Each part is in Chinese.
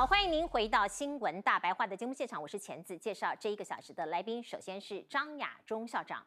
好，欢迎您回到新闻大白话的节目现场，我是钳子，介绍这一个小时的来宾，首先是张亚忠校长，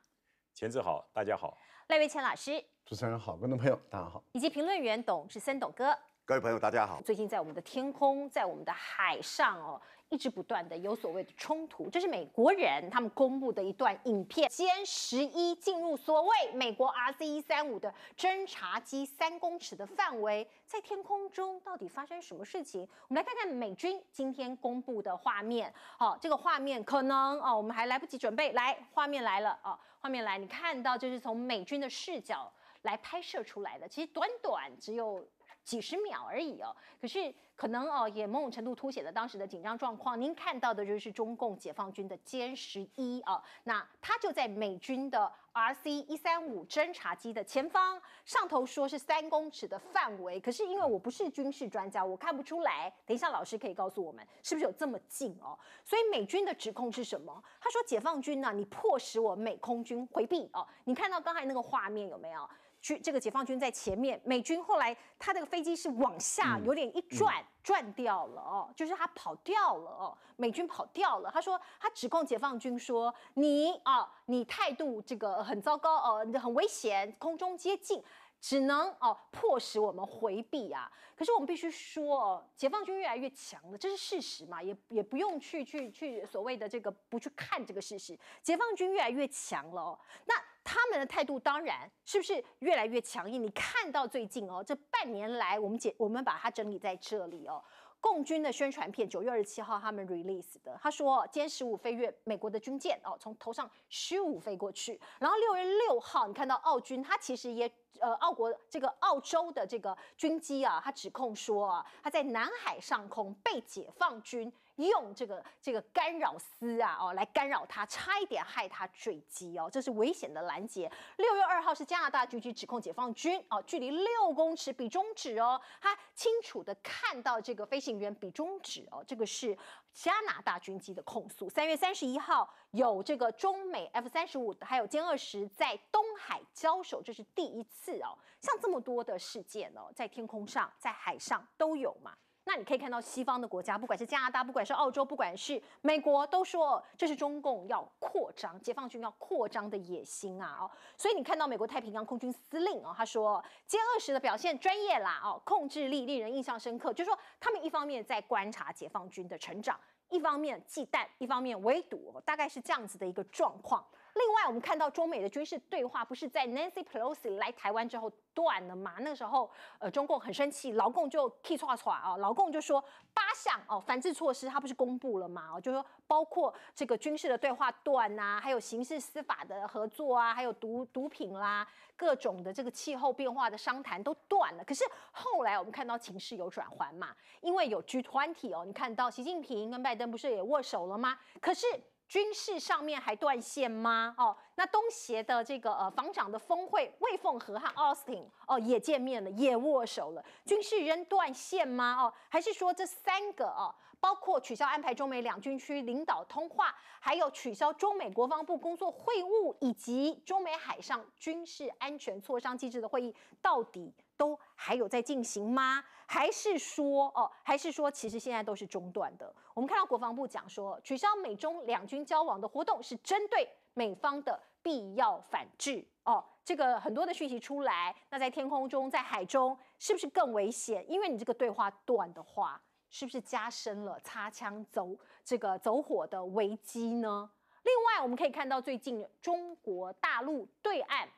钳子好，大家好，赖维谦老师，主持人好，观众朋友大家好，以及评论员董志森董哥，各位朋友大家好，最近在我们的天空，在我们的海上哦。一直不断的有所谓的冲突，这是美国人他们公布的一段影片。歼十一进入所谓美国 R C E 三五的侦察机三公尺的范围，在天空中到底发生什么事情？我们来看看美军今天公布的画面。好，这个画面可能啊，我们还来不及准备，来，画面来了啊，画面来，你看到就是从美军的视角来拍摄出来的。其实短短只有几十秒而已哦，可是。可能哦，也某种程度凸显了当时的紧张状况。您看到的就是中共解放军的歼十一啊，那它就在美军的 RC 一三五侦察机的前方上头，说是三公尺的范围。可是因为我不是军事专家，我看不出来。等一下老师可以告诉我们，是不是有这么近哦？所以美军的指控是什么？他说解放军呢，你迫使我美空军回避哦。你看到刚才那个画面有没有？军这个解放军在前面，美军后来他这个飞机是往下有点一转，转掉了哦，就是他跑掉了哦，美军跑掉了。他说他指控解放军说你啊，你态度这个很糟糕哦，很危险，空中接近，只能哦迫使我们回避啊。可是我们必须说，解放军越来越强了，这是事实嘛？也也不用去去去所谓的这个不去看这个事实，解放军越来越强了哦。那。他们的态度当然是不是越来越强硬？你看到最近哦，这半年来我们解我们把它整理在这里哦，共军的宣传片九月二十七号他们 release 的，他说歼十五飞越美国的军舰哦，从头上十五飞过去。然后六月六号你看到澳军，他其实也呃，澳国这个澳洲的这个军机啊，他指控说他在南海上空被解放军。用这个这个干扰丝啊哦来干扰他，差一点害他坠机哦，这是危险的拦截。六月二号是加拿大狙击指控解放军哦，距离六公尺比中指哦，他清楚的看到这个飞行员比中指哦，这个是加拿大军机的控诉。三月三十一号有这个中美 F 三十五还有歼二十在东海交手，这是第一次哦，像这么多的事件哦，在天空上在海上都有嘛。那你可以看到西方的国家，不管是加拿大，不管是澳洲，不管是美国，都说这是中共要扩张，解放军要扩张的野心啊！哦，所以你看到美国太平洋空军司令啊，他说歼二十的表现专业啦，哦，控制力令人印象深刻，就是说他们一方面在观察解放军的成长，一方面忌惮，一方面围堵，大概是这样子的一个状况。另外，我们看到中美的军事对话不是在 Nancy Pelosi 来台湾之后断了吗？那时候，呃，中共很生气，老共就气喘喘啊，老共就说八项哦反制措施，他不是公布了嘛？哦，就说包括这个军事的对话断呐，还有刑事司法的合作啊，还有毒毒品啦，各种的这个气候变化的商谈都断了。可是后来我们看到情势有转圜嘛，因为有 g 团体哦，你看到习近平跟拜登不是也握手了吗？可是。军事上面还断线吗？哦，那东协的这个呃防长的峰会，魏凤和和 Austin 哦也见面了，也握手了，军事仍断线吗？哦，还是说这三个哦，包括取消安排中美两军区领导通话，还有取消中美国防部工作会晤，以及中美海上军事安全磋商机制的会议，到底？都还有在进行吗？还是说哦，还是说其实现在都是中断的？我们看到国防部讲说，取消美中两军交往的活动是针对美方的必要反制哦。这个很多的讯息出来，那在天空中、在海中，是不是更危险？因为你这个对话断的话，是不是加深了擦枪走这个走火的危机呢？另外，我们可以看到最近中国大陆对岸。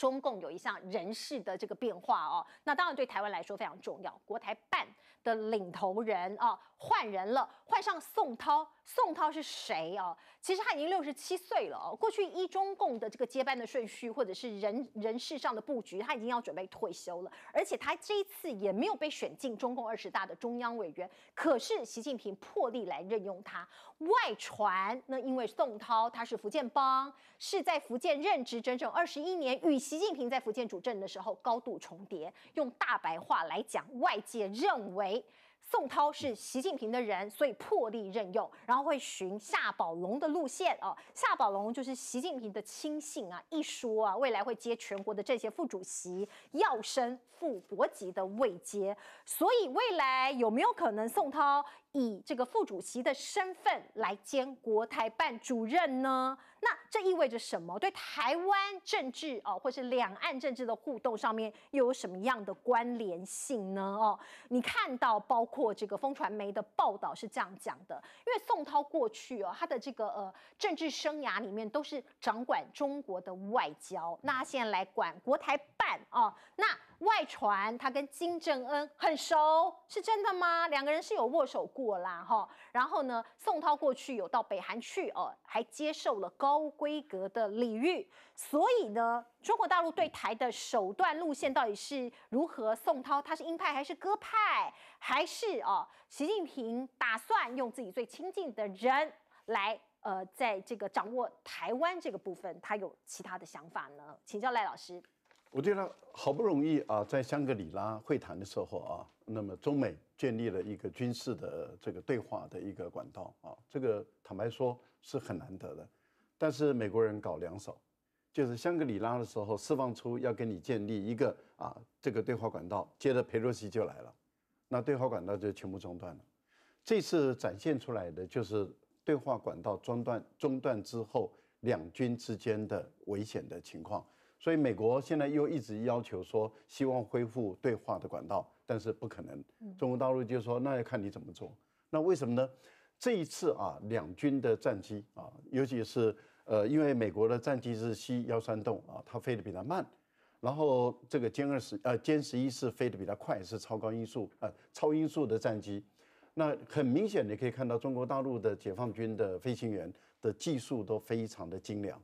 中共有一项人事的这个变化哦，那当然对台湾来说非常重要。国台办的领头人啊换人了，换上宋涛。宋涛是谁哦？其实他已经六十七岁了哦。过去一中共的这个接班的顺序，或者是人人事上的布局，他已经要准备退休了。而且他这一次也没有被选进中共二十大的中央委员。可是习近平破例来任用他。外传那因为宋涛他是福建帮，是在福建任职整整二十一年，与习近平在福建主政的时候高度重叠。用大白话来讲，外界认为。宋涛是习近平的人，所以破例任用，然后会寻夏宝龙的路线哦。夏宝龙就是习近平的亲信啊，一说啊，未来会接全国的政协副主席，要升副国级的位阶，所以未来有没有可能宋涛？以这个副主席的身份来兼国台办主任呢？那这意味着什么？对台湾政治哦，或是两岸政治的互动上面又有什么样的关联性呢？哦，你看到包括这个风传媒的报道是这样讲的，因为宋涛过去哦，他的这个呃政治生涯里面都是掌管中国的外交，那他现在来管国台办哦，那。外传他跟金正恩很熟，是真的吗？两个人是有握手过啦，哈。然后呢，宋涛过去有到北韩去，哦，还接受了高规格的礼遇。所以呢，中国大陆对台的手段路线到底是如何？宋涛他是鹰派还是鸽派？还是哦，习近平打算用自己最亲近的人来，呃，在这个掌握台湾这个部分，他有其他的想法呢？请教赖老师。我觉得好不容易啊，在香格里拉会谈的时候啊，那么中美建立了一个军事的这个对话的一个管道啊，这个坦白说是很难得的。但是美国人搞两手，就是香格里拉的时候释放出要跟你建立一个啊这个对话管道，接着佩洛西就来了，那对话管道就全部中断了。这次展现出来的就是对话管道中断中断之后，两军之间的危险的情况。所以美国现在又一直要求说，希望恢复对话的管道，但是不可能。中国大陆就说，那要看你怎么做。那为什么呢？这一次啊，两军的战机啊，尤其是呃，因为美国的战机是 C 幺三栋啊，它飞得比较慢，然后这个歼二十呃歼十一是飞得比较快，是超高音速呃超音速的战机。那很明显，你可以看到中国大陆的解放军的飞行员的技术都非常的精良。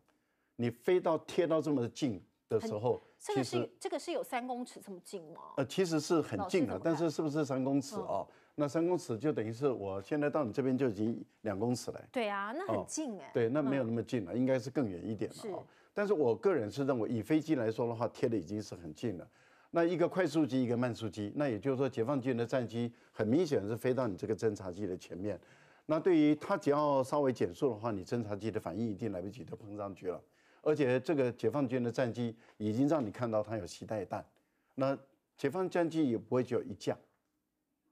你飞到贴到这么近的时候，这个是这个是有三公尺这么近吗？呃，其实是很近的，但是是不是三公尺啊？那三公尺就等于是我现在到你这边就已经两公尺了。对啊，那很近哎。对，那没有那么近了，应该是更远一点了。是。但是我个人是认为，以飞机来说的话，贴的已经是很近了。那一个快速机，一个慢速机，那也就是说，解放军的战机很明显是飞到你这个侦察机的前面。那对于它，只要稍微减速的话，你侦察机的反应一定来不及，就碰上去了。而且这个解放军的战机已经让你看到它有携带弹，那解放战机也不会只有一架，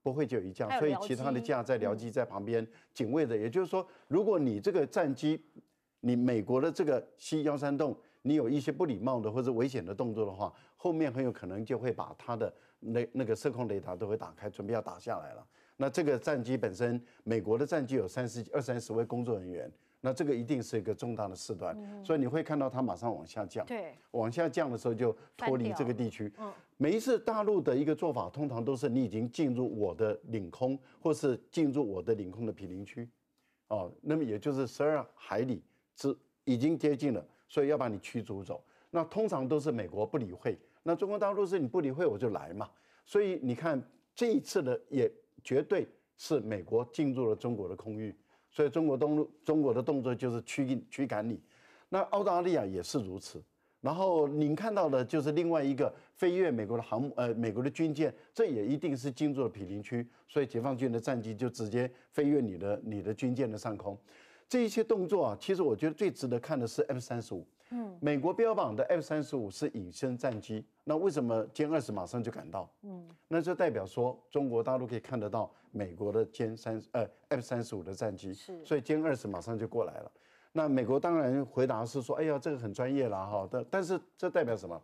不会只有一架，所以其他的架在僚机在旁边警卫着。也就是说，如果你这个战机，你美国的这个 C 幺三洞，你有一些不礼貌的或者危险的动作的话，后面很有可能就会把它的那那个射控雷达都会打开，准备要打下来了。那这个战机本身，美国的战机有三十二三十位工作人员。那这个一定是一个重大的事端，所以你会看到它马上往下降。对，往下降的时候就脱离这个地区。每一次大陆的一个做法，通常都是你已经进入我的领空，或是进入我的领空的毗邻区，哦，那么也就是十二海里，之已经接近了，所以要把你驱逐走。那通常都是美国不理会，那中国大陆是你不理会我就来嘛。所以你看这一次的也绝对是美国进入了中国的空域。所以中国东路中国的动作就是驱赶驱赶你，那澳大利亚也是如此。然后您看到的就是另外一个飞越美国的航母，呃，美国的军舰，这也一定是进入了毗邻区，所以解放军的战机就直接飞越你的你的军舰的上空。这一些动作啊，其实我觉得最值得看的是 F 三十五。美国标榜的 F 三十五是隐身战机，那为什么歼二十马上就赶到？嗯，那就代表说中国大陆可以看得到美国的歼三呃 F 三十五的战机，是，所以歼二十马上就过来了。那美国当然回答是说，哎呀，这个很专业了哈。但但是这代表什么？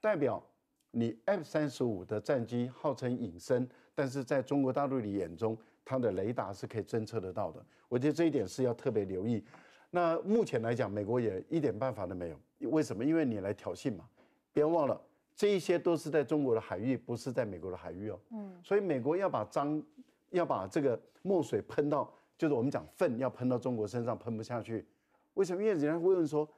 代表你 F 三十五的战机号称隐身，但是在中国大陆的眼中，它的雷达是可以侦测得到的。我觉得这一点是要特别留意。那目前来讲，美国也一点办法都没有。为什么？因为你来挑衅嘛。别忘了，这一些都是在中国的海域，不是在美国的海域哦。嗯。所以美国要把脏，要把这个墨水喷到，就是我们讲粪要喷到中国身上，喷不下去。为什么？因为人家会问说，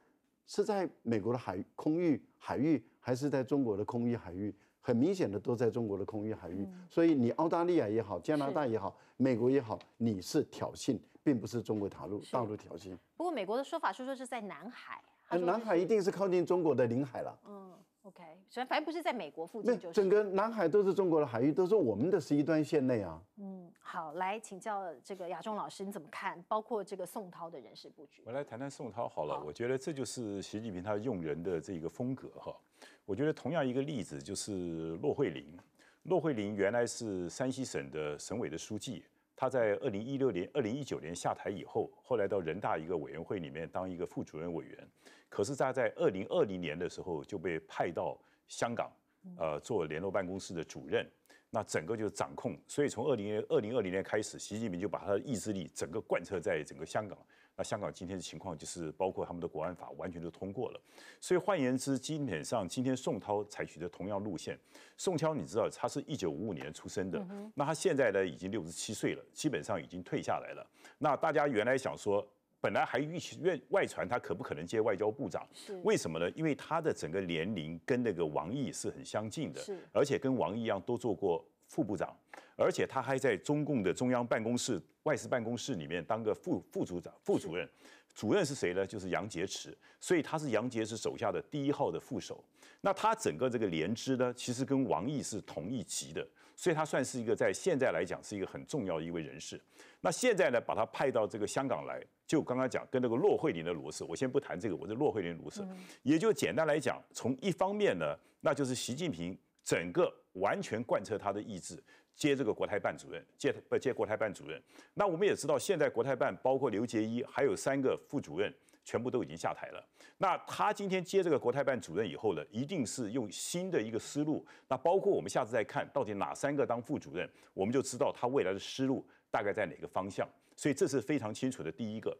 是在美国的海空域海域，还是在中国的空域海域？很明显的都在中国的空域海域。所以你澳大利亚也好，加拿大也好，美国也好，你是挑衅。并不是中国大陆大陆挑衅，不过美国的说法说说是在南海，呃，南海一定是靠近中国的领海了。嗯，OK，所以反正不是在美国附近，就整个南海都是中国的海域，都是我们的十一段线内啊。嗯，好，来请教这个亚中老师你怎么看，包括这个宋涛的人事布局。我来谈谈宋涛好了，我觉得这就是习近平他用人的这个风格哈。我觉得同样一个例子就是骆惠玲，骆惠玲原来是山西省的省委的书记。他在二零一六年、二零一九年下台以后，后来到人大一个委员会里面当一个副主任委员，可是他在二零二零年的时候就被派到香港，呃，做联络办公室的主任，那整个就掌控。所以从二零二零二零年开始，习近平就把他的意志力整个贯彻在整个香港。那香港今天的情况就是，包括他们的国安法完全都通过了，所以换言之，基本上今天宋涛采取的同样路线。宋涛，你知道他是一九五五年出生的，那他现在呢已经六十七岁了，基本上已经退下来了。那大家原来想说，本来还预期愿外传他可不可能接外交部长？为什么呢？因为他的整个年龄跟那个王毅是很相近的，而且跟王毅一样都做过。副部长，而且他还在中共的中央办公室、外事办公室里面当个副副组长、副主任。主任是谁呢？就是杨洁篪，所以他是杨洁篪手下的第一号的副手。那他整个这个连枝呢，其实跟王毅是同一级的，所以他算是一个在现在来讲是一个很重要的一位人士。那现在呢，把他派到这个香港来，就刚刚讲跟那个骆惠玲的罗氏，我先不谈这个，我是骆惠玲罗氏。也就简单来讲，从一方面呢，那就是习近平。整个完全贯彻他的意志，接这个国台办主任，接不接国台办主任？那我们也知道，现在国台办包括刘杰一还有三个副主任，全部都已经下台了。那他今天接这个国台办主任以后呢，一定是用新的一个思路。那包括我们下次再看到底哪三个当副主任，我们就知道他未来的思路大概在哪个方向。所以这是非常清楚的。第一个，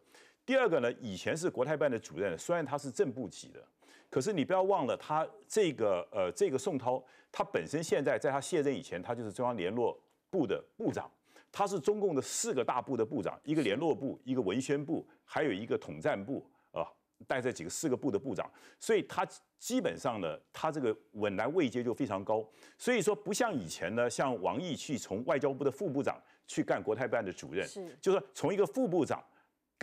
第二个呢，以前是国台办的主任，虽然他是正部级的。可是你不要忘了，他这个呃，这个宋涛，他本身现在在他卸任以前，他就是中央联络部的部长，他是中共的四个大部的部长，一个联络部，一个文宣部，还有一个统战部啊，带着几个四个部的部长，所以他基本上呢，他这个稳来位阶就非常高，所以说不像以前呢，像王毅去从外交部的副部长去干国台办的主任，就是从一个副部长。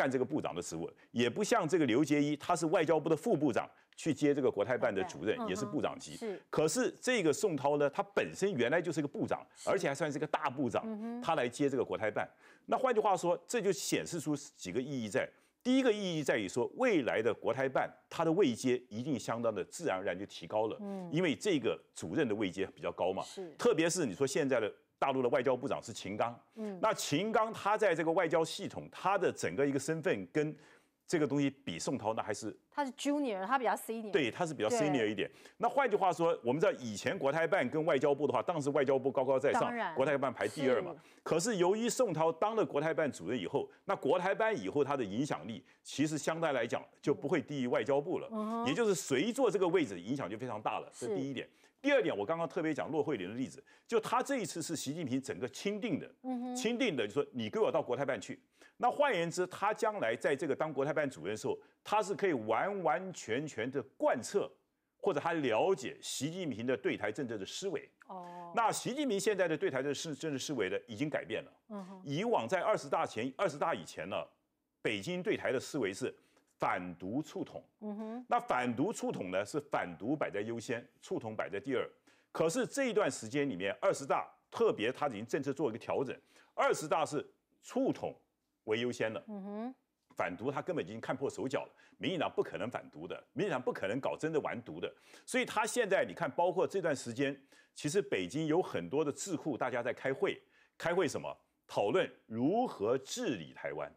干这个部长的职务，也不像这个刘杰一，他是外交部的副部长，去接这个国台办的主任，也是部长级。可是这个宋涛呢，他本身原来就是个部长，而且还算是个大部长，他来接这个国台办。那换句话说，这就显示出几个意义在。第一个意义在于说，未来的国台办他的位阶一定相当的自然而然就提高了，因为这个主任的位阶比较高嘛。是，特别是你说现在的。大陆的外交部长是秦刚，嗯，那秦刚他在这个外交系统，他的整个一个身份跟这个东西比宋涛那还是他是 junior，他比较 senior。对，他是比较 senior 一点。那换句话说，我们知道以前国台办跟外交部的话，当时外交部高高在上，国台办排第二嘛。可是由于宋涛当了国台办主任以后，那国台办以后他的影响力其实相对来讲就不会低于外交部了。嗯，也就是谁坐这个位置，影响就非常大了。这是第一点。第二点，我刚刚特别讲骆惠宁的例子，就他这一次是习近平整个钦定的，钦定的，就说你给我到国台办去。那换言之，他将来在这个当国台办主任的时候，他是可以完完全全的贯彻，或者他了解习近平的对台政策的思维。哦。那习近平现在的对台的政治思维呢，已经改变了。嗯以往在二十大前、二十大以前呢，北京对台的思维是。反独促统，嗯哼，那反独促统呢？是反独摆在优先，促统摆在第二。可是这一段时间里面，二十大特别他已经政策做一个调整，二十大是促统为优先的，嗯哼，反独他根本已经看破手脚了。民进党不可能反独的，民进党不可能搞真的完毒的，所以他现在你看，包括这段时间，其实北京有很多的智库，大家在开会，开会什么？讨论如何治理台湾。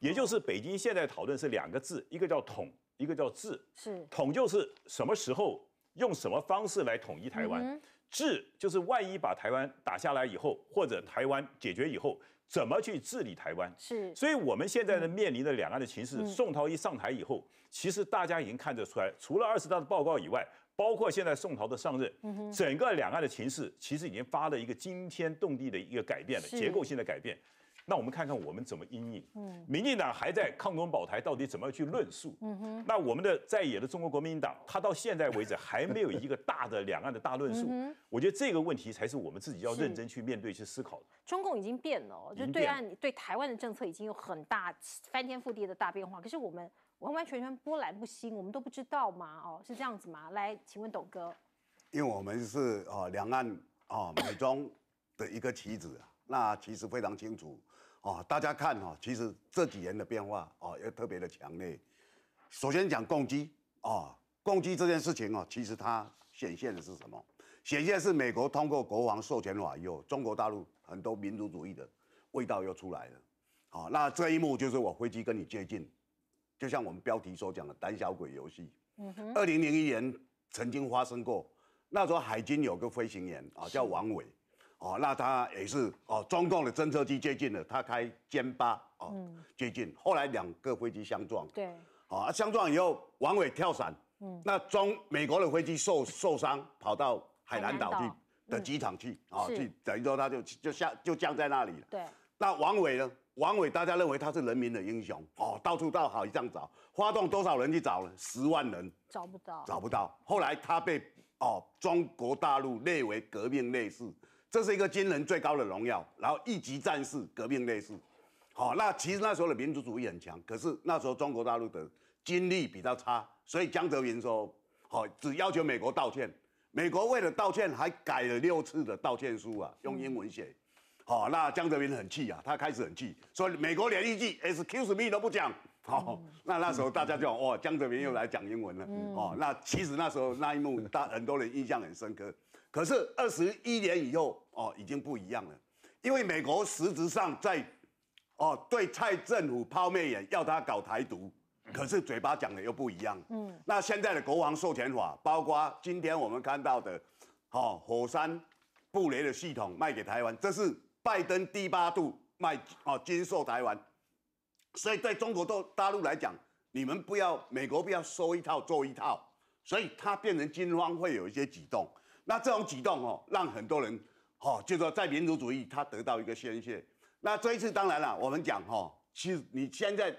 也就是北京现在讨论是两个字，一个叫统，一个叫治。是统就是什么时候用什么方式来统一台湾；治就是万一把台湾打下来以后，或者台湾解决以后，怎么去治理台湾？是。所以我们现在呢面临的两岸的情势，宋涛一上台以后，其实大家已经看得出来，除了二十大的报告以外，包括现在宋涛的上任，整个两岸的情势其实已经发了一个惊天动地的一个改变，了结构性的改变。那我们看看我们怎么应对。嗯，民进党还在抗中保台，到底怎么去论述？嗯哼。那我们的在野的中国国民党，他到现在为止还没有一个大的两岸的大论述。我觉得这个问题才是我们自己要认真去面对去思考的。中共已经变了，就对岸对台湾的政策已经有很大翻天覆地的大变化。可是我们完完全全波澜不兴，我们都不知道吗？哦，是这样子吗？来，请问董哥。因为我们是啊两岸啊美中的一个棋子，那其实非常清楚。哦，大家看哈，其实这几年的变化哦，也特别的强烈。首先讲攻击啊，攻击这件事情哦，其实它显现的是什么？显现是美国通过国防授权法以后，中国大陆很多民族主义的味道又出来了。好，那这一幕就是我飞机跟你接近，就像我们标题所讲的“胆小鬼游戏”。嗯哼。二零零一年曾经发生过，那时候海军有个飞行员啊，叫王伟。哦，那他也是哦，中共的侦测机接近了，他开歼八哦接近，后来两个飞机相撞，对，哦，相撞以后，王伟跳伞，嗯，那中美国的飞机受受伤，跑到海南岛去的机场去，啊，去等于说他就就下就降在那里了，对，那王伟呢？王伟大家认为他是人民的英雄，哦，到处到好一样找，发动多少人去找了，十万人找不到，找不到，后来他被哦中国大陆列为革命烈士。这是一个军人最高的荣耀，然后一级战士、革命烈士，好，那其实那时候的民族主义很强，可是那时候中国大陆的军力比较差，所以江泽民说，好，只要求美国道歉，美国为了道歉还改了六次的道歉书啊，用英文写，好，那江泽民很气啊，他开始很气，说美国连一句 “excuse me” 都不讲，好，那那时候大家就哇，江泽民又来讲英文了，哦，那其实那时候那一幕，大很多人印象很深刻。可是二十一年以后哦，已经不一样了，因为美国实质上在哦对蔡政府抛媚眼，要他搞台独，可是嘴巴讲的又不一样。嗯，那现在的国防授权法，包括今天我们看到的，哦火山布雷的系统卖给台湾，这是拜登第八度卖哦军售台湾，所以对中国都大陆来讲，你们不要美国不要说一套做一套，所以他变成金方会有一些举动。那这种举动哦，让很多人哦，就说在民族主义他得到一个宣泄。那这一次当然了，我们讲哈，其实你现在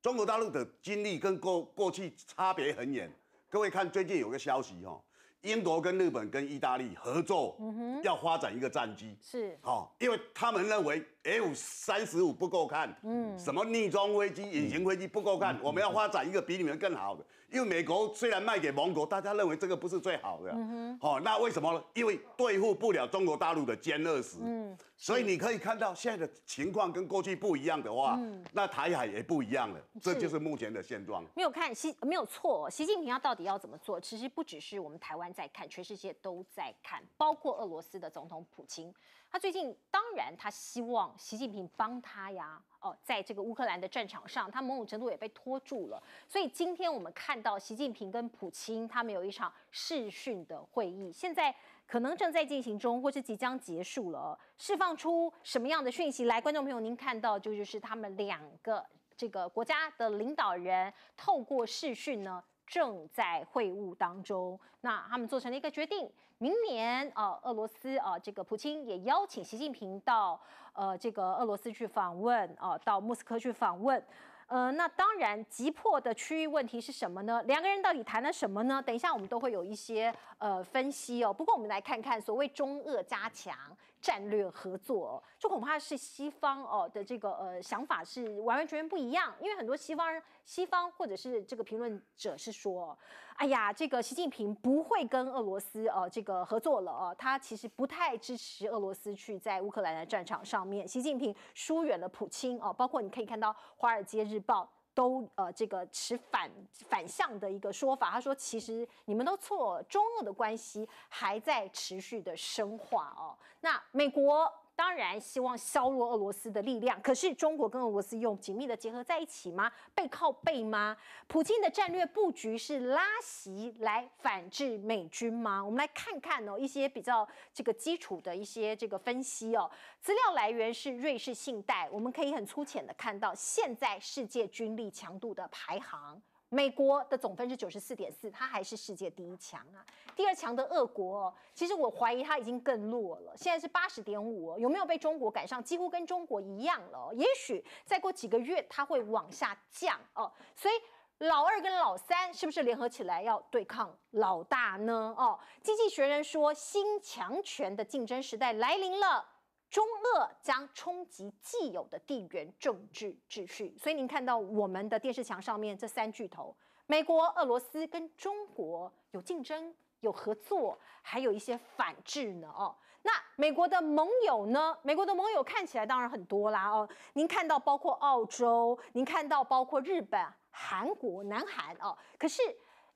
中国大陆的经历跟过过去差别很远。各位看最近有个消息哈，英国跟日本跟意大利合作，嗯哼，要发展一个战机，是，哈，因为他们认为 F 三十五不够看，嗯，什么逆装飞机、隐形飞机不够看，我们要发展一个比你们更好的。因为美国虽然卖给盟国，大家认为这个不是最好的，嗯哼，好，那为什么呢？因为对付不了中国大陆的歼二十。嗯，所以你可以看到现在的情况跟过去不一样的话，那台海也不一样了，这就是目前的现状。没有看习没有错，习近平要到底要怎么做？其实不只是我们台湾在看，全世界都在看，包括俄罗斯的总统普京。他最近当然，他希望习近平帮他呀。哦，在这个乌克兰的战场上，他某种程度也被拖住了。所以今天我们看到习近平跟普京他们有一场视讯的会议，现在可能正在进行中，或是即将结束了，释放出什么样的讯息来？观众朋友，您看到就就是他们两个这个国家的领导人透过视讯呢？正在会晤当中，那他们做成了一个决定，明年啊，俄罗斯啊，这个普京也邀请习近平到呃这个俄罗斯去访问，啊，到莫斯科去访问，呃，那当然急迫的区域问题是什么呢？两个人到底谈了什么呢？等一下我们都会有一些呃分析哦。不过我们来看看所谓中俄加强。战略合作，就恐怕是西方哦的这个呃想法是完完全全不一样，因为很多西方人、西方或者是这个评论者是说，哎呀，这个习近平不会跟俄罗斯呃这个合作了哦，他其实不太支持俄罗斯去在乌克兰的战场上面，习近平疏远了普京哦，包括你可以看到《华尔街日报》。都呃，这个持反反向的一个说法。他说，其实你们都错，中俄的关系还在持续的深化哦。那美国。当然，希望削弱俄罗斯的力量。可是，中国跟俄罗斯又紧密的结合在一起吗？背靠背吗？普京的战略布局是拉席来反制美军吗？我们来看看哦，一些比较这个基础的一些这个分析哦。资料来源是瑞士信贷，我们可以很粗浅的看到现在世界军力强度的排行。美国的总分是九十四点四，它还是世界第一强啊！第二强的俄国，其实我怀疑它已经更弱了，现在是八十点五，有没有被中国赶上？几乎跟中国一样了。也许再过几个月，它会往下降哦。所以老二跟老三是不是联合起来要对抗老大呢？哦，《经济学人》说新强权的竞争时代来临了。中俄将冲击既有的地缘政治秩序，所以您看到我们的电视墙上面这三巨头，美国、俄罗斯跟中国有竞争、有合作，还有一些反制呢。哦，那美国的盟友呢？美国的盟友看起来当然很多啦。哦，您看到包括澳洲，您看到包括日本、韩国、南韩哦。可是，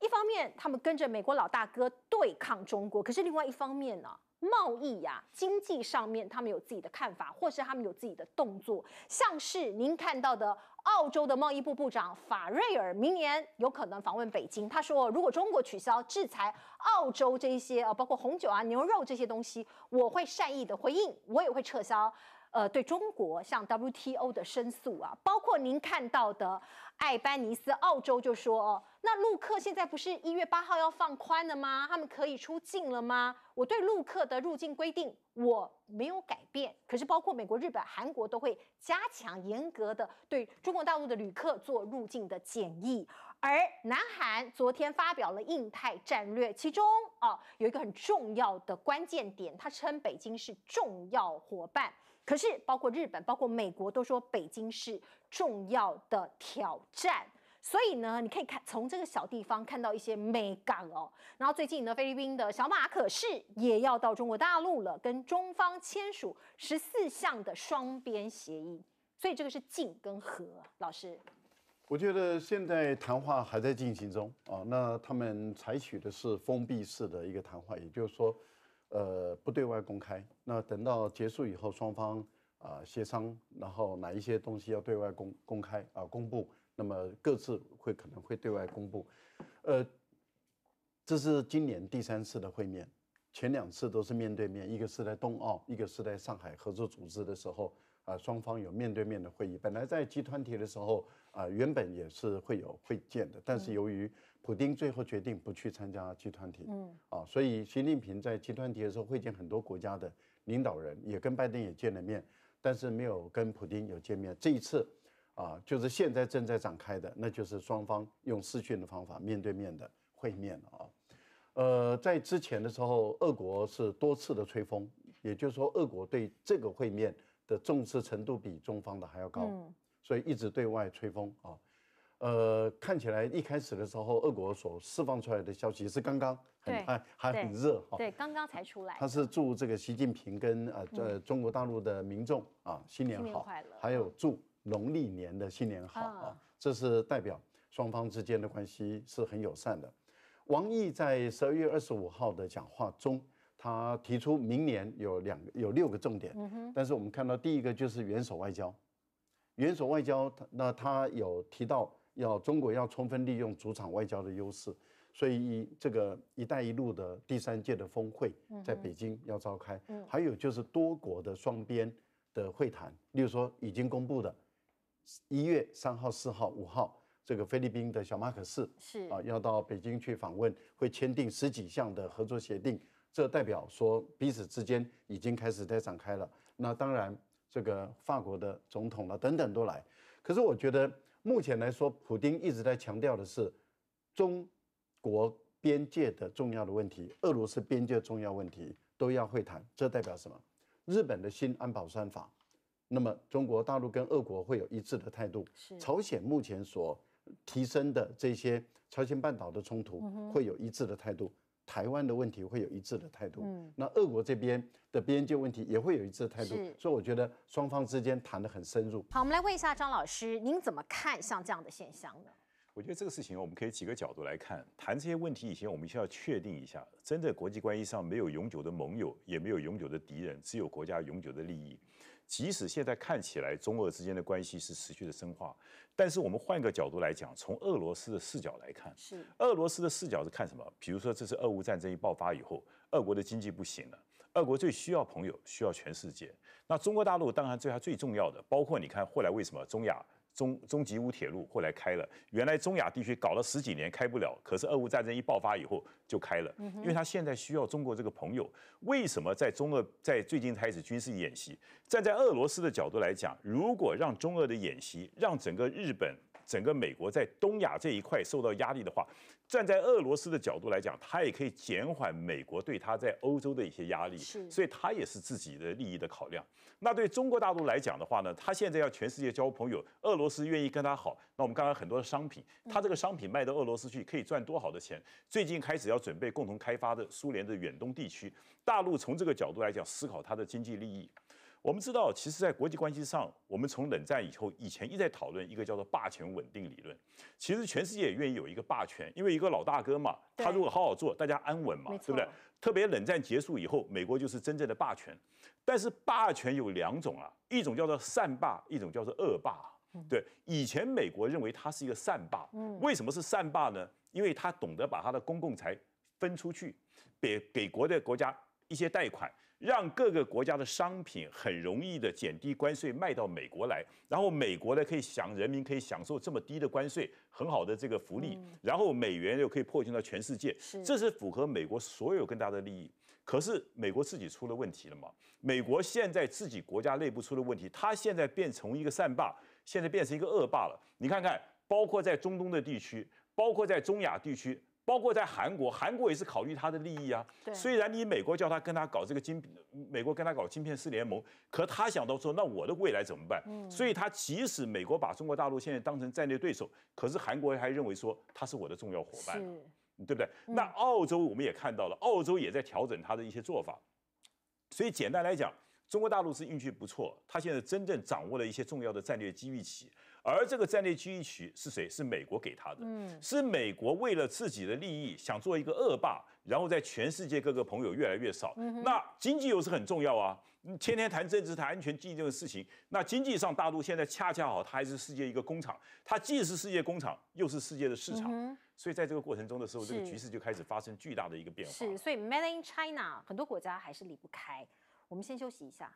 一方面他们跟着美国老大哥对抗中国，可是另外一方面呢？贸易呀，经济上面他们有自己的看法，或是他们有自己的动作，像是您看到的，澳洲的贸易部部长法瑞尔明年有可能访问北京。他说，如果中国取消制裁澳洲这些啊，包括红酒啊、牛肉这些东西，我会善意的回应，我也会撤销，呃，对中国像 WTO 的申诉啊，包括您看到的。爱班尼斯，澳洲就说哦，那陆客现在不是一月八号要放宽了吗？他们可以出境了吗？我对陆客的入境规定我没有改变，可是包括美国、日本、韩国都会加强严格的对中国大陆的旅客做入境的检疫。而南韩昨天发表了印太战略，其中哦有一个很重要的关键点，它称北京是重要伙伴。可是，包括日本、包括美国都说北京是重要的挑战，所以呢，你可以看从这个小地方看到一些美感哦。然后最近呢，菲律宾的小马可是也要到中国大陆了，跟中方签署十四项的双边协议，所以这个是进跟和老师。我觉得现在谈话还在进行中啊，那他们采取的是封闭式的一个谈话，也就是说。呃，不对外公开。那等到结束以后，双方啊协商，然后哪一些东西要对外公公开啊公布，那么各自会可能会对外公布。呃，这是今年第三次的会面，前两次都是面对面，一个是在冬奥，一个是在上海合作组织的时候啊，双方有面对面的会议。本来在集团体的时候。啊，原本也是会有会见的，但是由于普京最后决定不去参加集团体，嗯，啊，所以习近平在集团体的时候会见很多国家的领导人，也跟拜登也见了面，但是没有跟普京有见面。这一次，啊，就是现在正在展开的，那就是双方用视讯的方法面对面的会面了啊。呃，在之前的时候，俄国是多次的吹风，也就是说，俄国对这个会面的重视程度比中方的还要高。所以一直对外吹风啊，呃，看起来一开始的时候，俄国所释放出来的消息是刚刚，还还很热哈，对，刚刚才出来。他是祝这个习近平跟呃呃中国大陆的民众啊新年快乐，还有祝农历年的新年好啊，这是代表双方之间的关系是很友善的。王毅在十二月二十五号的讲话中，他提出明年有两有六个重点，但是我们看到第一个就是元首外交。元首外交，那他有提到要中国要充分利用主场外交的优势，所以这个“一带一路”的第三届的峰会在北京要召开，还有就是多国的双边的会谈，例如说已经公布的，一月三号、四号、五号，这个菲律宾的小马可士是啊要到北京去访问，会签订十几项的合作协定，这代表说彼此之间已经开始在展开了。那当然。这个法国的总统了等等都来，可是我觉得目前来说，普京一直在强调的是中国边界的重要的问题，俄罗斯边界重要问题都要会谈，这代表什么？日本的新安保三法，那么中国大陆跟俄国会有一致的态度，朝鲜目前所提升的这些朝鲜半岛的冲突会有一致的态度。台湾的问题会有一致的态度，那俄国这边的边界问题也会有一致的态度，所以我觉得双方之间谈得很深入。好，我们来问一下张老师，您怎么看像这样的现象呢？我觉得这个事情我们可以几个角度来看，谈这些问题以前，我们需要确定一下，真的国际关系上没有永久的盟友，也没有永久的敌人，只有国家永久的利益。即使现在看起来中俄之间的关系是持续的深化，但是我们换一个角度来讲，从俄罗斯的视角来看，是俄罗斯的视角是看什么？比如说，这次俄乌战争一爆发以后，俄国的经济不行了，俄国最需要朋友，需要全世界。那中国大陆当然对它最重要的，包括你看后来为什么中亚。中中吉乌铁路后来开了，原来中亚地区搞了十几年开不了，可是俄乌战争一爆发以后就开了，因为他现在需要中国这个朋友。为什么在中俄在最近开始军事演习？站在俄罗斯的角度来讲，如果让中俄的演习让整个日本。整个美国在东亚这一块受到压力的话，站在俄罗斯的角度来讲，它也可以减缓美国对它在欧洲的一些压力，是，所以它也是自己的利益的考量。那对中国大陆来讲的话呢，它现在要全世界交朋友，俄罗斯愿意跟它好，那我们刚刚很多的商品，它这个商品卖到俄罗斯去可以赚多好的钱。最近开始要准备共同开发的苏联的远东地区，大陆从这个角度来讲思考它的经济利益。我们知道，其实，在国际关系上，我们从冷战以后，以前一再讨论一个叫做“霸权稳定”理论。其实，全世界也愿意有一个霸权，因为一个老大哥嘛，他如果好好做，大家安稳嘛，对不对？特别冷战结束以后，美国就是真正的霸权。但是，霸权有两种啊，一种叫做善霸，一种叫做恶霸。对，以前美国认为它是一个善霸。嗯，为什么是善霸呢？因为他懂得把他的公共财分出去，给给国的国家一些贷款。让各个国家的商品很容易的减低关税卖到美国来，然后美国呢可以享人民可以享受这么低的关税很好的这个福利，然后美元又可以破军到全世界，这是符合美国所有更大的利益。可是美国自己出了问题了嘛？美国现在自己国家内部出了问题，它现在变成一个善霸，现在变成一个恶霸了。你看看，包括在中东的地区，包括在中亚地区。包括在韩国，韩国也是考虑他的利益啊。虽然你美国叫他跟他搞这个晶，美国跟他搞芯片四联盟，可他想到说，那我的未来怎么办？所以他即使美国把中国大陆现在当成战略对手，可是韩国还认为说他是我的重要伙伴，对不对？那澳洲我们也看到了，澳洲也在调整他的一些做法。所以简单来讲，中国大陆是运气不错，他现在真正掌握了一些重要的战略机遇期。而这个战略机域区是谁？是美国给他的，是美国为了自己的利益想做一个恶霸，然后在全世界各个朋友越来越少。那经济又是很重要啊，天天谈政治、谈安全、经济这个事情。那经济上，大陆现在恰恰好，它还是世界一个工厂，它既是世界工厂，又是世界的市场。所以在这个过程中的时候，这个局势就开始发生巨大的一个变化。是，所以 Made in China 很多国家还是离不开。我们先休息一下。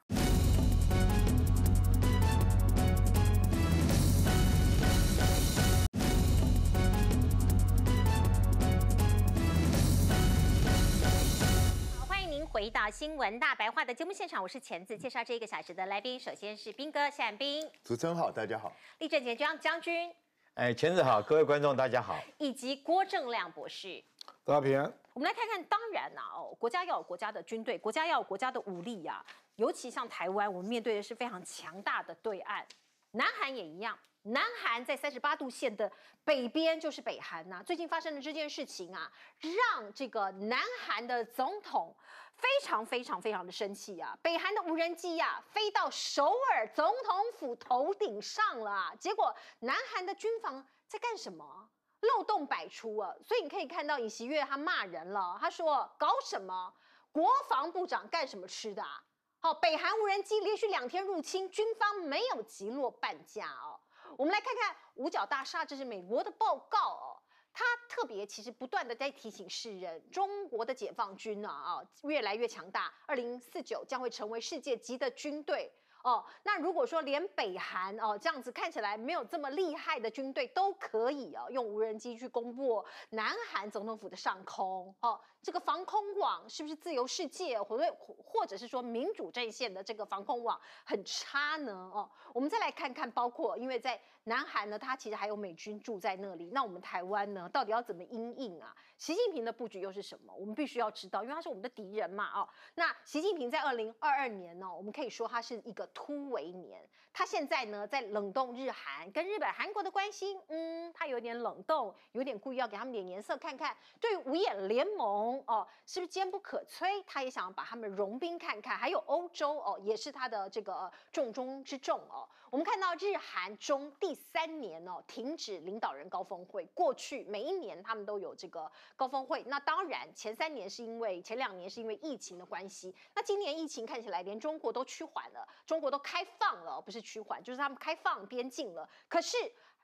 回到新闻大白话的节目现场，我是钳子，介绍这一个小时的来宾，首先是兵哥谢衍兵，主持人好，大家好，立正，杰将将军，哎，钳子好，各位观众大家好，以及郭正亮博士，大家平安。我们来看看，当然啊，哦，国家要有国家的军队，国家要有国家的武力呀，尤其像台湾，我们面对的是非常强大的对岸。南韩也一样，南韩在三十八度线的北边就是北韩呐。最近发生的这件事情啊，让这个南韩的总统非常非常非常的生气啊！北韩的无人机呀，飞到首尔总统府头顶上了啊！结果南韩的军方在干什么？漏洞百出啊！所以你可以看到尹锡悦他骂人了，他说：“搞什么？国防部长干什么吃的？”啊？好，北韩无人机连续两天入侵，军方没有击落半架哦。我们来看看五角大厦，这是美国的报告哦。它特别其实不断的在提醒世人，中国的解放军呢啊越来越强大，二零四九将会成为世界级的军队。哦，那如果说连北韩哦这样子看起来没有这么厉害的军队都可以哦用无人机去攻破南韩总统府的上空，哦，这个防空网是不是自由世界或者或者是说民主阵线的这个防空网很差呢？哦，我们再来看看，包括因为在。南韩呢，它其实还有美军住在那里。那我们台湾呢，到底要怎么应应啊？习近平的布局又是什么？我们必须要知道，因为他是我们的敌人嘛。哦，那习近平在二零二二年呢，我们可以说他是一个突围年。他现在呢，在冷冻日韩跟日本、韩国的关系，嗯，他有点冷冻，有点故意要给他们点颜色看看。对五眼联盟哦，是不是坚不可摧？他也想把他们融冰看看。还有欧洲哦，也是他的这个重中之重哦。我们看到日韩中第三年呢停止领导人高峰会，过去每一年他们都有这个高峰会。那当然前三年是因为前两年是因为疫情的关系，那今年疫情看起来连中国都趋缓了，中国都开放了，不是趋缓就是他们开放边境了。可是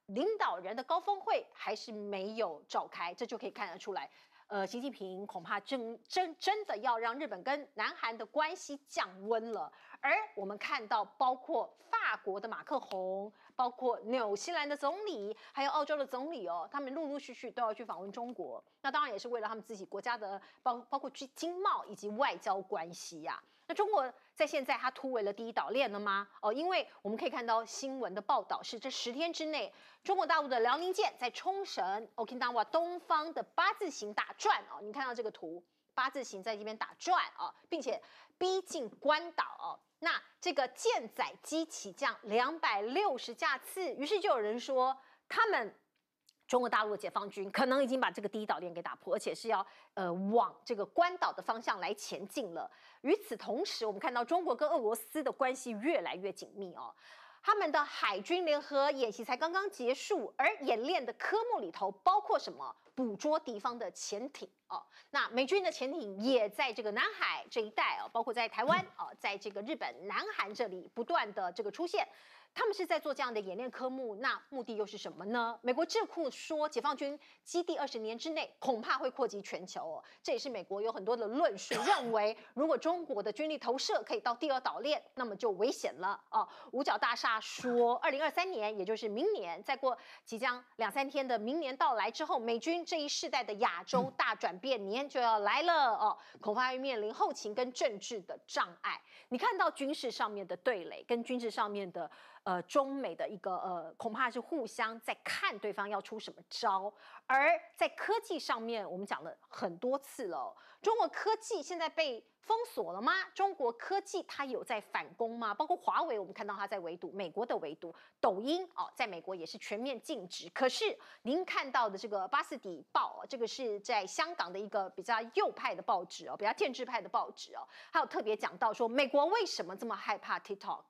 领导人的高峰会还是没有召开，这就可以看得出来。呃，习近平恐怕真真真的要让日本跟南韩的关系降温了。而我们看到，包括法国的马克宏，包括纽西兰的总理，还有澳洲的总理哦，他们陆陆续续都要去访问中国。那当然也是为了他们自己国家的，包包括去经贸以及外交关系呀。那中国在现在它突围了第一岛链了吗？哦，因为我们可以看到新闻的报道是这十天之内，中国大陆的辽宁舰在冲绳、Okinawa 东方的八字形打转哦，你看到这个图，八字形在这边打转啊，并且逼近关岛。哦。那这个舰载机起降两百六十架次，于是就有人说他们。中国大陆的解放军可能已经把这个第一岛链给打破，而且是要呃往这个关岛的方向来前进了。与此同时，我们看到中国跟俄罗斯的关系越来越紧密哦，他们的海军联合演习才刚刚结束，而演练的科目里头包括什么捕捉敌方的潜艇哦。那美军的潜艇也在这个南海这一带哦，包括在台湾哦，在这个日本、南韩这里不断的这个出现。他们是在做这样的演练科目，那目的又是什么呢？美国智库说，解放军基地二十年之内恐怕会扩及全球哦，这也是美国有很多的论述认为，如果中国的军力投射可以到第二岛链，那么就危险了哦。五角大厦说，二零二三年，也就是明年，再过即将两三天的明年到来之后，美军这一世代的亚洲大转变年就要来了哦，恐怕会面临后勤跟政治的障碍。你看到军事上面的对垒，跟军事上面的。呃，中美的一个呃，恐怕是互相在看对方要出什么招。而在科技上面，我们讲了很多次了，中国科技现在被封锁了吗？中国科技它有在反攻吗？包括华为，我们看到它在围堵美国的围堵。抖音哦，在美国也是全面禁止。可是您看到的这个《巴士底报》，这个是在香港的一个比较右派的报纸哦，比较建制派的报纸哦，还有特别讲到说，美国为什么这么害怕 TikTok？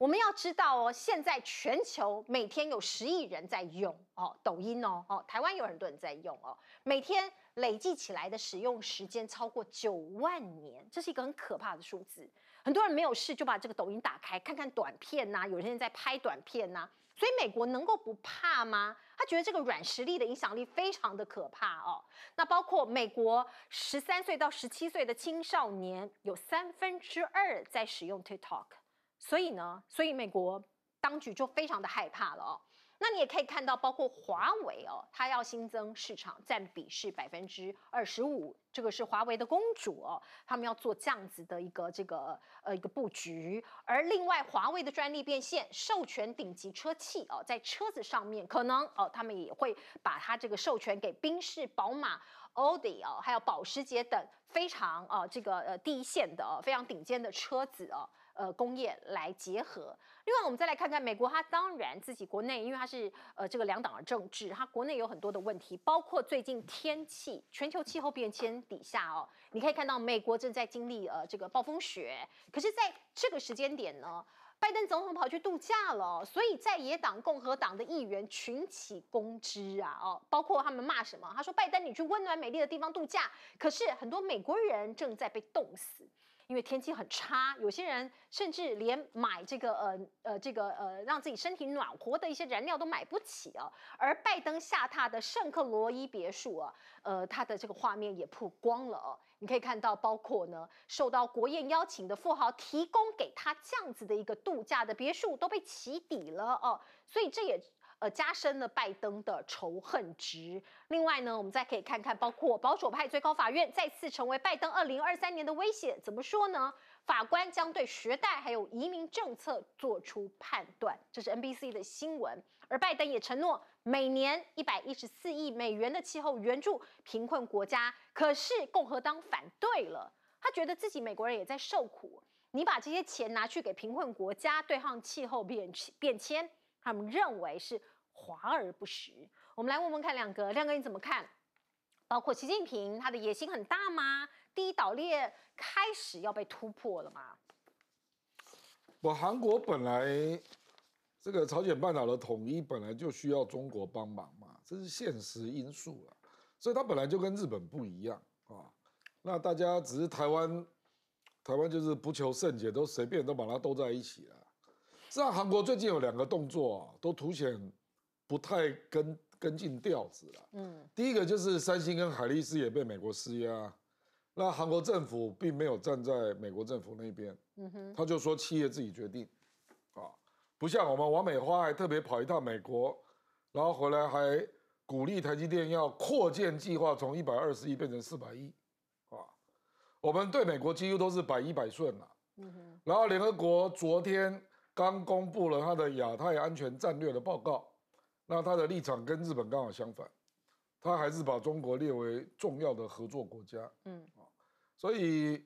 我们要知道哦，现在全球每天有十亿人在用哦，抖音哦哦，台湾有很多人在用哦，每天累计起来的使用时间超过九万年，这是一个很可怕的数字。很多人没有事就把这个抖音打开，看看短片呐，有些人在拍短片呐，所以美国能够不怕吗？他觉得这个软实力的影响力非常的可怕哦。那包括美国十三岁到十七岁的青少年，有三分之二在使用 TikTok。所以呢，所以美国当局就非常的害怕了哦。那你也可以看到，包括华为哦，它要新增市场占比是百分之二十五，这个是华为的公主哦，他们要做这样子的一个这个呃一个布局。而另外，华为的专利变现授权顶级车企哦，在车子上面可能哦，他们也会把它这个授权给宾士、宝马、奥迪哦，还有保时捷等非常啊这个呃第一线的非常顶尖的车子哦。呃，工业来结合。另外，我们再来看看美国，它当然自己国内，因为它是呃这个两党的政治，它国内有很多的问题，包括最近天气，全球气候变迁底下哦，你可以看到美国正在经历呃这个暴风雪。可是，在这个时间点呢，拜登总统跑去度假了，所以在野党共和党的议员群起攻之啊哦，包括他们骂什么，他说拜登你去温暖美丽的地方度假，可是很多美国人正在被冻死。因为天气很差，有些人甚至连买这个呃呃这个呃让自己身体暖和的一些燃料都买不起啊。而拜登下榻的圣克罗伊别墅啊，呃，它的这个画面也曝光了啊。你可以看到，包括呢受到国宴邀请的富豪提供给他这样子的一个度假的别墅都被起底了啊。所以这也。呃，加深了拜登的仇恨值。另外呢，我们再可以看看，包括保守派最高法院再次成为拜登二零二三年的威胁。怎么说呢？法官将对学贷还有移民政策做出判断。这是 NBC 的新闻。而拜登也承诺每年一百一十四亿美元的气候援助贫困国家，可是共和党反对了。他觉得自己美国人也在受苦，你把这些钱拿去给贫困国家对抗气候变变迁。他们认为是华而不实。我们来问问看，亮哥，亮哥你怎么看？包括习近平，他的野心很大吗？第一岛链开始要被突破了吗？我韩国本来这个朝鲜半岛的统一本来就需要中国帮忙嘛，这是现实因素了。所以它本来就跟日本不一样啊。那大家只是台湾，台湾就是不求甚解，都随便都把它都在一起了。实际上，韩国最近有两个动作啊，都凸显不太跟跟进调子了。嗯，第一个就是三星跟海力士也被美国施压，那韩国政府并没有站在美国政府那边。嗯哼，他就说企业自己决定，啊，不像我们王美花还特别跑一趟美国，然后回来还鼓励台积电要扩建计划从一百二十亿变成四百亿，啊，我们对美国几乎都是百依百顺了。嗯哼，然后联合国昨天。刚公布了他的亚太安全战略的报告，那他的立场跟日本刚好相反，他还是把中国列为重要的合作国家。嗯啊，所以，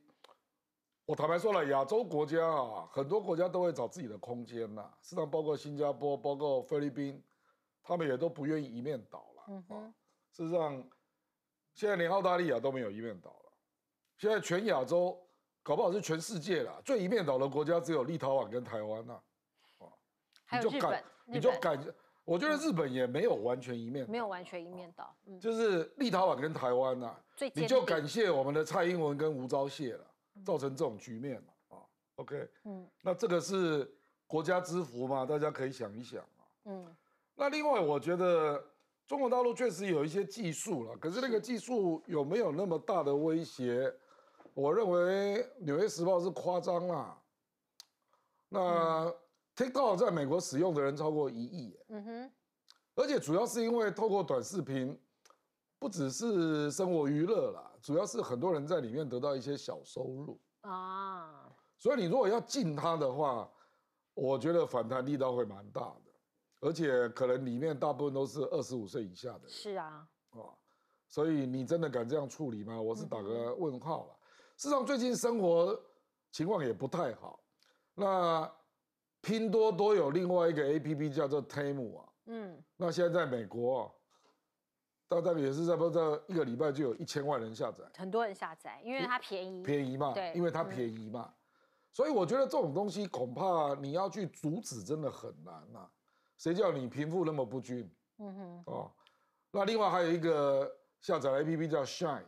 我坦白说了，亚洲国家啊，很多国家都会找自己的空间呐。事实上，包括新加坡、包括菲律宾，他们也都不愿意一面倒了。嗯哼。事实上，现在连澳大利亚都没有一面倒了。现在全亚洲。搞不好是全世界啦，最一面倒的国家只有立陶宛跟台湾呐，哦，还有你就感，你就感，我觉得日本也没有完全一面，没有完全一面倒，嗯、就是立陶宛跟台湾呐，最，你就感谢我们的蔡英文跟吴钊燮了，造成这种局面啊，OK，嗯，那这个是国家之福嘛，大家可以想一想啊，嗯，那另外我觉得中国大陆确实有一些技术了，可是那个技术有没有那么大的威胁？我认为《纽约时报》是夸张啦。那 TikTok 在美国使用的人超过一亿，嗯哼，而且主要是因为透过短视频，不只是生活娱乐啦，主要是很多人在里面得到一些小收入啊。所以你如果要禁它的话，我觉得反弹力道会蛮大的，而且可能里面大部分都是二十五岁以下的。是啊，哦，所以你真的敢这样处理吗？我是打个问号际上最近生活情况也不太好，那拼多多有另外一个 A P P 叫做 Temu 啊，嗯，那现在在美国，大概也是差不多一个礼拜就有一千万人下载，很多人下载，因为它便宜，便宜嘛，对，因为它便宜嘛，所以我觉得这种东西恐怕你要去阻止真的很难呐，谁叫你贫富那么不均，嗯哼，哦，那另外还有一个下载的 A P P 叫 Shine。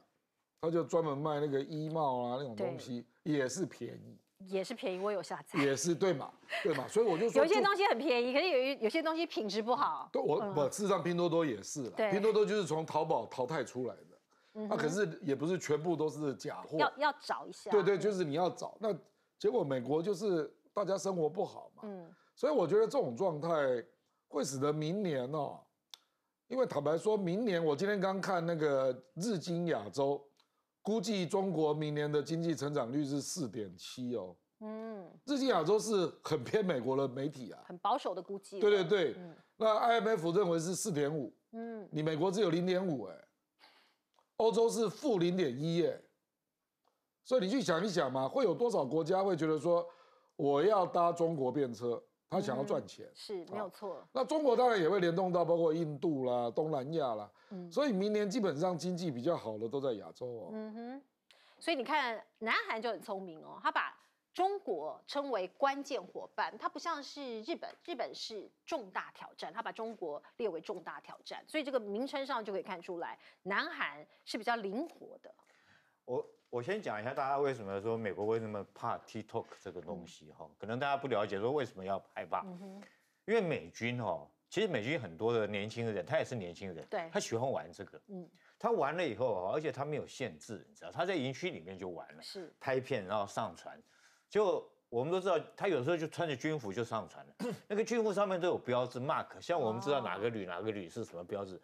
他就专门卖那个衣帽啊，那种东西也是便宜，也是便宜，我有下载，也是对嘛，对嘛，所以我就有些东西很便宜，可是有有些东西品质不好。对，我不事实上拼多多也是，拼多多就是从淘宝淘汰出来的，那可是也不是全部都是假货，要要找一下，对对，就是你要找。那结果美国就是大家生活不好嘛，嗯，所以我觉得这种状态会使得明年呢，因为坦白说明年我今天刚看那个日经亚洲。估计中国明年的经济成长率是四点七哦。嗯，日竟亚洲是很偏美国的媒体啊，很保守的估计。对对对，嗯，那 IMF 认为是四点五，嗯，你美国只有零点五哎，欧洲是负零点一哎，所以你去想一想嘛，会有多少国家会觉得说我要搭中国便车？他想要赚钱是没有错，那中国当然也会联动到，包括印度啦、东南亚啦，嗯，所以明年基本上经济比较好的都在亚洲。哦。嗯哼，所以你看南韩就很聪明哦，他把中国称为关键伙伴，他不像是日本，日本是重大挑战，他把中国列为重大挑战，所以这个名称上就可以看出来，南韩是比较灵活的。我。我先讲一下大家为什么说美国为什么怕 TikTok 这个东西哈，可能大家不了解说为什么要拍吧，因为美军哦，其实美军很多的年轻人，他也是年轻人，对，他喜欢玩这个，嗯，他玩了以后，而且他没有限制，你知道他在营区里面就玩了，是拍片然后上传，就我们都知道他有时候就穿着军服就上传了，那个军服上面都有标志 mark，像我们知道哪个旅哪个旅是什么标志。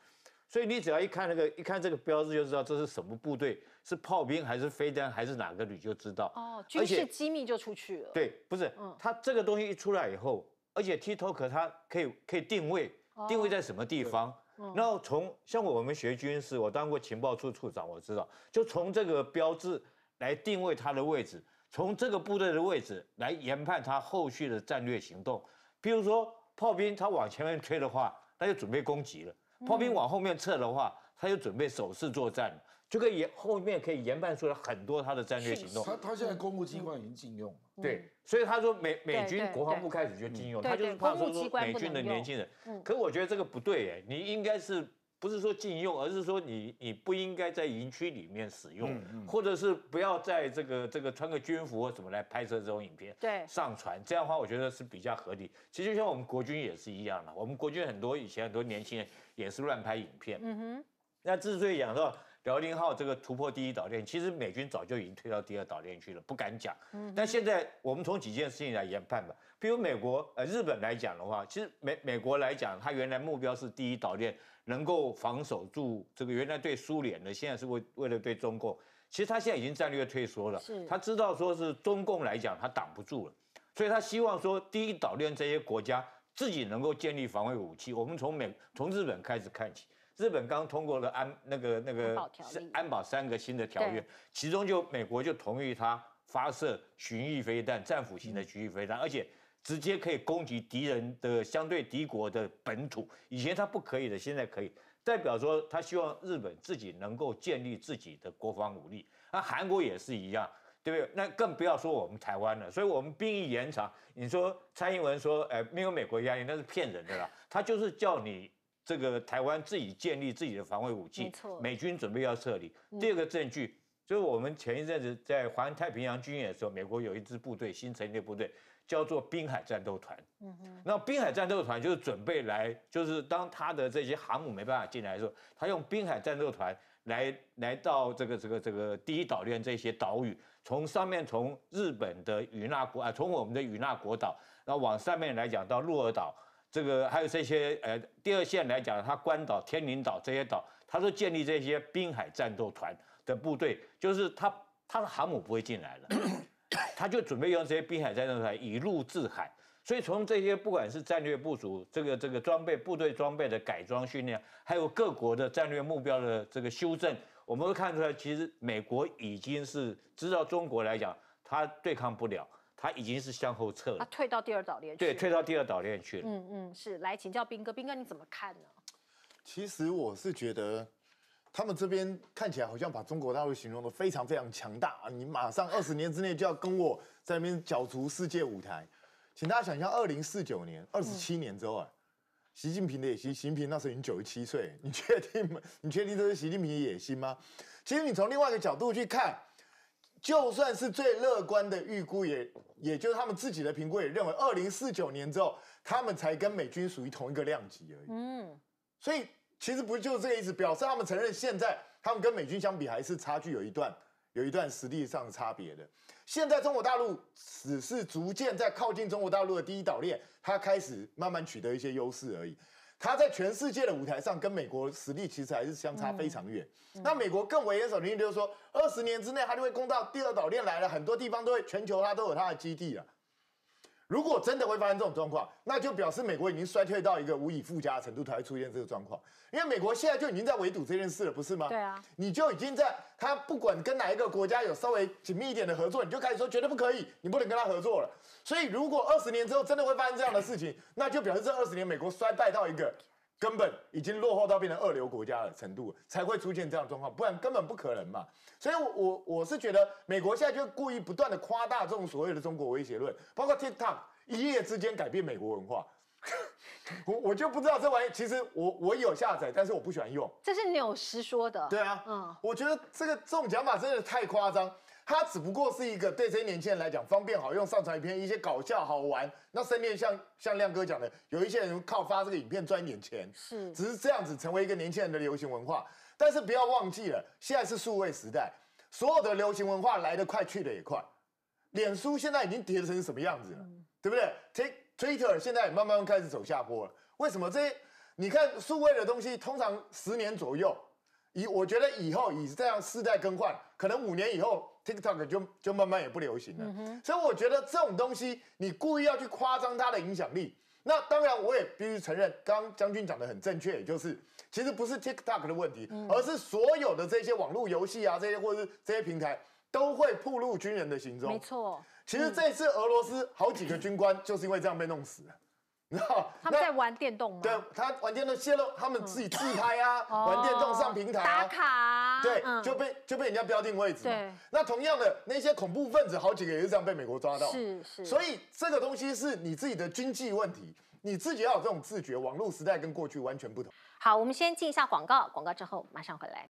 所以你只要一看那个，一看这个标志，就知道这是什么部队，是炮兵还是飞弹还是哪个旅，就知道。哦，军事机密就出去了。对，不是，嗯，他这个东西一出来以后，而且 TikTok 它可以可以定位，定位在什么地方。哦然后从像我们学军事，我当过情报处处长，我知道，就从这个标志来定位它的位置，从这个部队的位置来研判它后续的战略行动。比如说炮兵，他往前面推的话，那就准备攻击了。炮兵往后面撤的话，他就准备守势作战就可以后面可以研判出来很多他的战略行动。他他现在公务机关已经禁用。对，所以他说美美军国防部开始就禁用，他就是怕说说美军的年轻人。可我觉得这个不对哎，你应该是。不是说禁用，而是说你你不应该在营区里面使用，或者是不要在这个这个穿个军服或什么来拍摄这种影片，对，上传这样的话我觉得是比较合理。其实就像我们国军也是一样的，我们国军很多以前很多年轻人也是乱拍影片。嗯哼，那之所以讲到辽宁号这个突破第一岛链，其实美军早就已经退到第二岛链去了，不敢讲。嗯，但现在我们从几件事情来研判吧。比如美国，呃，日本来讲的话，其实美美国来讲，他原来目标是第一岛链能够防守住这个原来对苏联的，现在是为为了对中共，其实他现在已经战略退缩了，他知道说是中共来讲他挡不住了，所以他希望说第一岛链这些国家自己能够建立防卫武器。我们从美从日本开始看起，日本刚通过了安那个那个安保三个新的条约，其中就美国就同意他发射巡弋飞弹、战斧型的巡弋飞弹，而且直接可以攻击敌人的相对敌国的本土，以前他不可以的，现在可以，代表说他希望日本自己能够建立自己的国防武力，那韩国也是一样，对不对？那更不要说我们台湾了。所以，我们兵役延长，你说蔡英文说哎没有美国压力，那是骗人的啦，他就是叫你这个台湾自己建立自己的防卫武器。美军准备要撤离。第二个证据就是我们前一阵子在环太平洋军演的时候，美国有一支部队新成立部队。叫做滨海战斗团，嗯哼，那滨海战斗团就是准备来，就是当他的这些航母没办法进来的时候，他用滨海战斗团来来到这个这个这个第一岛链这些岛屿，从上面从日本的与那国啊，从我们的与那国岛，然后往上面来讲到鹿儿岛，这个还有这些呃第二线来讲，他关岛、天宁岛这些岛，他都建立这些滨海战斗团的部队，就是他他的航母不会进来了。他就准备用这些滨海战略台一路制海，所以从这些不管是战略部署、这个这个装备、部队装备的改装训练，还有各国的战略目标的这个修正，我们会看出来，其实美国已经是知道中国来讲，他对抗不了，他已经是向后撤了，他退到第二岛链去，对，退到第二岛链去了。嗯嗯，是来请教兵哥，兵哥你怎么看呢？其实我是觉得。他们这边看起来好像把中国大陆形容得非常非常强大啊！你马上二十年之内就要跟我在那边角逐世界舞台，请大家想象二零四九年，二十七年之后啊，习近平的野心，习近平那时候已经九十七岁，你确定吗？你确定这是习近平的野心吗？其实你从另外一个角度去看，就算是最乐观的预估，也也就是他们自己的评估也认为，二零四九年之后，他们才跟美军属于同一个量级而已。嗯，所以。其实不就是这个意思？表示他们承认现在他们跟美军相比还是差距有一段，有一段实力上的差别的。现在中国大陆只是逐渐在靠近中国大陆的第一岛链，它开始慢慢取得一些优势而已。它在全世界的舞台上跟美国实力其实还是相差非常远。那美国更为严守的，就是说二十年之内它就会攻到第二岛链来了，很多地方都会全球它都有它的基地了。如果真的会发生这种状况，那就表示美国已经衰退到一个无以复加的程度，才会出现这个状况。因为美国现在就已经在围堵这件事了，不是吗？对啊，你就已经在他不管跟哪一个国家有稍微紧密一点的合作，你就开始说绝对不可以，你不能跟他合作了。所以，如果二十年之后真的会发生这样的事情，那就表示这二十年美国衰败到一个。根本已经落后到变成二流国家的程度，才会出现这样状况，不然根本不可能嘛。所以，我我我是觉得，美国现在就故意不断的夸大这种所谓的中国威胁论，包括 TikTok 一夜之间改变美国文化。我我就不知道这玩意，其实我我有下载，但是我不喜欢用。这是你有说的。对啊，嗯，我觉得这个这种讲法真的太夸张。它只不过是一个对这些年轻人来讲方便好用、上传影片、一些搞笑好玩。那顺便像像亮哥讲的，有一些人靠发这个影片赚点钱。是，只是这样子成为一个年轻人的流行文化。但是不要忘记了，现在是数位时代，所有的流行文化来得快去得也快。脸书现在已经跌成什么样子了，对不对？T Twitter 现在慢慢开始走下坡了。为什么？这你看数位的东西，通常十年左右。以我觉得以后以这样世代更换，可能五年以后 TikTok 就就慢慢也不流行了。所以我觉得这种东西你故意要去夸张它的影响力，那当然我也必须承认，刚将军讲的很正确，也就是其实不是 TikTok 的问题，而是所有的这些网络游戏啊，这些或者是这些平台都会曝露军人的行踪。没错，其实这次俄罗斯好几个军官就是因为这样被弄死。然后他们在玩电动吗？对，他玩电动泄露，他们自己自拍啊，玩电动上平台打卡，对，就被就被人家标定位置对，那同样的那些恐怖分子好几个也是这样被美国抓到，是是。所以这个东西是你自己的经济问题，你自己要有这种自觉。网络时代跟过去完全不同。好，我们先进一下广告，广告之后马上回来。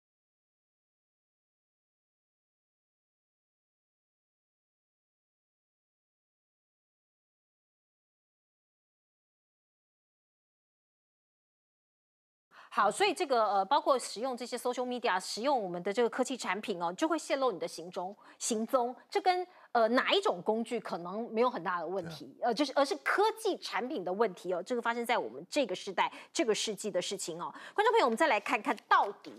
好，所以这个呃，包括使用这些 social media，使用我们的这个科技产品哦，就会泄露你的行踪行踪。这跟呃哪一种工具可能没有很大的问题，呃，就是而是科技产品的问题哦。这个发生在我们这个时代、这个世纪的事情哦。观众朋友，我们再来看看到底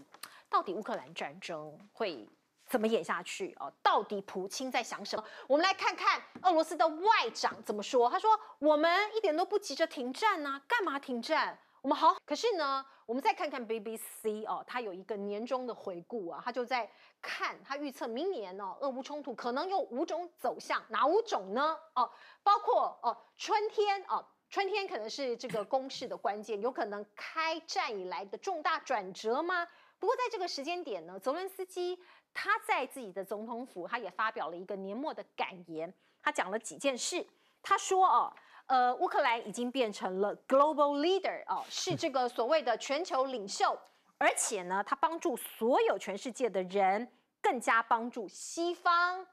到底乌克兰战争会怎么演下去哦？到底普京在想什么？我们来看看俄罗斯的外长怎么说。他说：“我们一点都不急着停战呢，干嘛停战？”我们好，可是呢，我们再看看 BBC 哦，它有一个年终的回顾啊，它就在看，它预测明年呢，俄乌冲突可能有五种走向，哪五种呢？哦，包括哦，春天哦，春天可能是这个攻势的关键，有可能开战以来的重大转折吗？不过在这个时间点呢，泽伦斯基他在自己的总统府，他也发表了一个年末的感言，他讲了几件事，他说哦。呃，乌克兰已经变成了 global leader 哦，是这个所谓的全球领袖，而且呢，它帮助所有全世界的人，更加帮助西方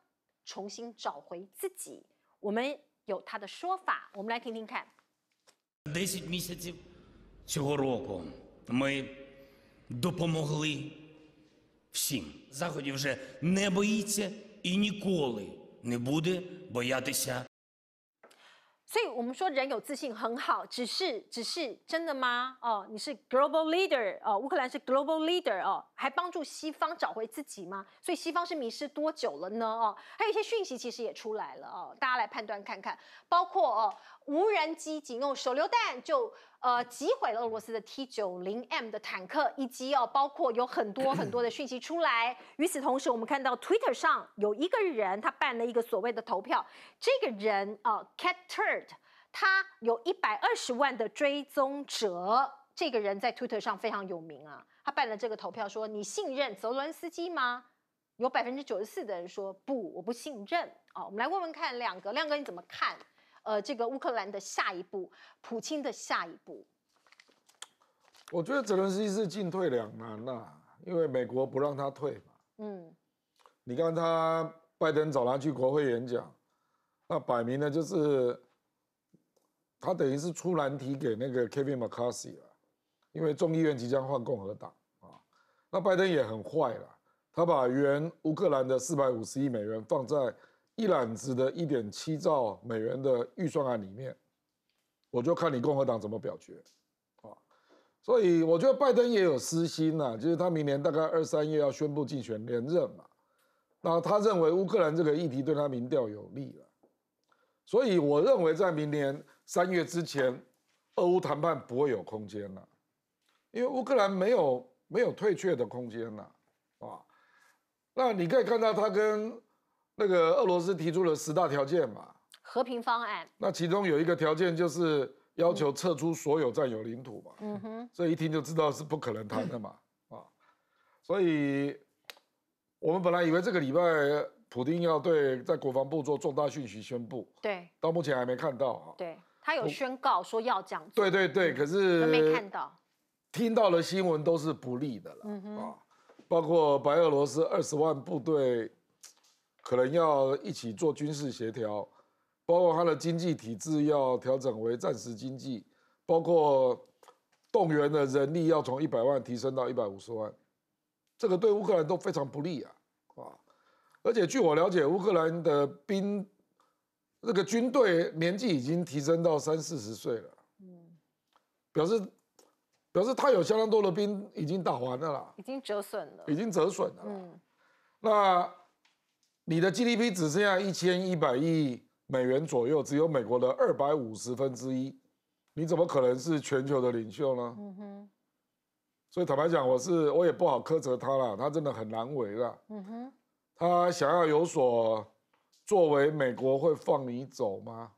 重新找回自己。我们有他的说法，我们来听听看。Десять місяців цього року ми допомогли всім. Заходів уже не боїться і ніколи не буде боятися. 所以我们说人有自信很好，只是只是真的吗？哦，你是 global leader 哦，乌克兰是 global leader 哦，还帮助西方找回自己吗？所以西方是迷失多久了呢？哦，还有一些讯息其实也出来了哦，大家来判断看看，包括哦。无人机仅用手榴弹就呃击毁了俄罗斯的 t 九零 m 的坦克以及哦，包括有很多 很多的讯息出来。与此同时，我们看到 Twitter 上有一个人他办了一个所谓的投票，这个人啊，Cat Turd，他有一百二十万的追踪者，这个人在 Twitter 上非常有名啊。他办了这个投票，说你信任泽伦斯基吗？有百分之九十四的人说不，我不信任哦，我们来问问看，两个亮哥你怎么看？呃，这个乌克兰的下一步，普京的下一步，我觉得泽连斯基是进退两难啊，因为美国不让他退嘛。嗯，你看他拜登早拿去国会演讲，那摆明了就是他等于是出难题给那个 Kevin McCarthy 了，因为众议院即将换共和党啊。那拜登也很坏了，他把原乌克兰的四百五十亿美元放在。一揽子的一点七兆美元的预算案里面，我就看你共和党怎么表决啊！所以我觉得拜登也有私心呐，就是他明年大概二三月要宣布竞选连任嘛，那他认为乌克兰这个议题对他民调有利了，所以我认为在明年三月之前，俄乌谈判不会有空间了，因为乌克兰没有没有退却的空间了啊！那你可以看到他跟那个俄罗斯提出了十大条件嘛，和平方案。那其中有一个条件就是要求撤出所有占有领土嘛，嗯哼，这一听就知道是不可能谈的嘛，啊，所以我们本来以为这个礼拜普京要对在国防部做重大讯息宣布，对，到目前还没看到啊，对他有宣告说要这样做，对对对，可是没看到，听到了新闻都是不利的了，嗯哼，啊，包括白俄罗斯二十万部队。可能要一起做军事协调，包括他的经济体制要调整为战时经济，包括动员的人力要从一百万提升到一百五十万，这个对乌克兰都非常不利啊，啊！而且据我了解，乌克兰的兵，那个军队年纪已经提升到三四十岁了，嗯，表示表示他有相当多的兵已经打完了啦，已经折损了，已经折损了，嗯，那。你的 GDP 只剩下一千一百亿美元左右，只有美国的二百五十分之一，你怎么可能是全球的领袖呢？嗯哼，所以坦白讲，我是我也不好苛责他了，他真的很难为了。嗯哼，他想要有所作为，美国会放你走吗？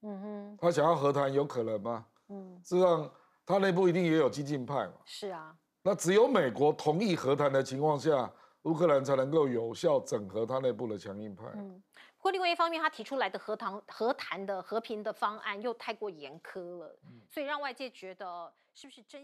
嗯哼，他想要和谈，有可能吗？嗯，这上，他内部一定也有激进派。嘛。是啊，那只有美国同意和谈的情况下。乌克兰才能够有效整合他内部的强硬派。嗯，不过另外一方面，他提出来的和谈、和谈的和平的方案又太过严苛了，所以让外界觉得是不是真？